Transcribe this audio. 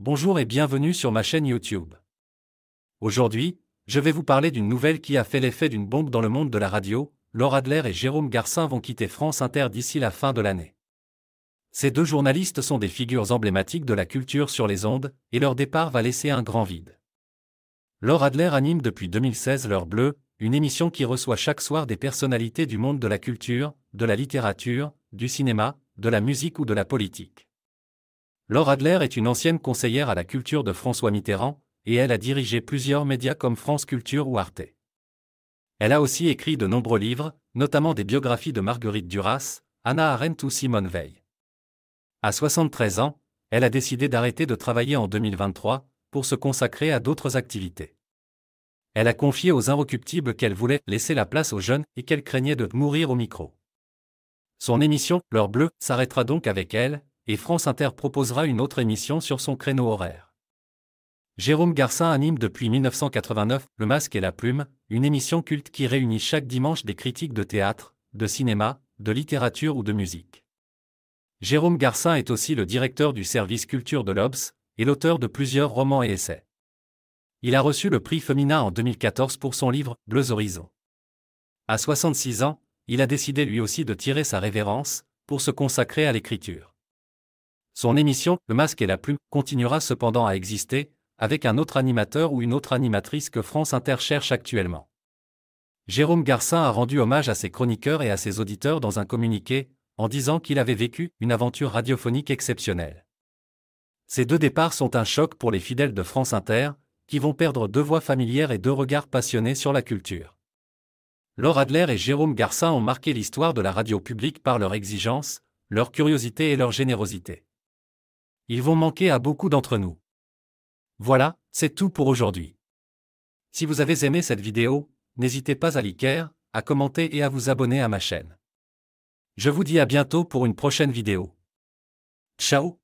Bonjour et bienvenue sur ma chaîne YouTube. Aujourd'hui, je vais vous parler d'une nouvelle qui a fait l'effet d'une bombe dans le monde de la radio, Laure Adler et Jérôme Garcin vont quitter France Inter d'ici la fin de l'année. Ces deux journalistes sont des figures emblématiques de la culture sur les ondes, et leur départ va laisser un grand vide. Laure Adler anime depuis 2016 L'heure bleue, une émission qui reçoit chaque soir des personnalités du monde de la culture, de la littérature, du cinéma, de la musique ou de la politique. Laure Adler est une ancienne conseillère à la culture de François Mitterrand, et elle a dirigé plusieurs médias comme France Culture ou Arte. Elle a aussi écrit de nombreux livres, notamment des biographies de Marguerite Duras, Anna Arendt ou Simone Veil. À 73 ans, elle a décidé d'arrêter de travailler en 2023 pour se consacrer à d'autres activités. Elle a confié aux Inrecuptibles qu'elle voulait laisser la place aux jeunes et qu'elle craignait de mourir au micro. Son émission, L'heure bleue, s'arrêtera donc avec elle, et France Inter proposera une autre émission sur son créneau horaire. Jérôme Garcin anime depuis 1989 Le Masque et la Plume, une émission culte qui réunit chaque dimanche des critiques de théâtre, de cinéma, de littérature ou de musique. Jérôme Garcin est aussi le directeur du service culture de l'Obs et l'auteur de plusieurs romans et essais. Il a reçu le prix Femina en 2014 pour son livre Bleus Horizons. À 66 ans, il a décidé lui aussi de tirer sa révérence pour se consacrer à l'écriture. Son émission, Le Masque et la Plume, continuera cependant à exister, avec un autre animateur ou une autre animatrice que France Inter cherche actuellement. Jérôme Garcin a rendu hommage à ses chroniqueurs et à ses auditeurs dans un communiqué, en disant qu'il avait vécu une aventure radiophonique exceptionnelle. Ces deux départs sont un choc pour les fidèles de France Inter, qui vont perdre deux voix familières et deux regards passionnés sur la culture. Laure Adler et Jérôme Garcin ont marqué l'histoire de la radio publique par leur exigence, leur curiosité et leur générosité. Ils vont manquer à beaucoup d'entre nous. Voilà, c'est tout pour aujourd'hui. Si vous avez aimé cette vidéo, n'hésitez pas à liker, à commenter et à vous abonner à ma chaîne. Je vous dis à bientôt pour une prochaine vidéo. Ciao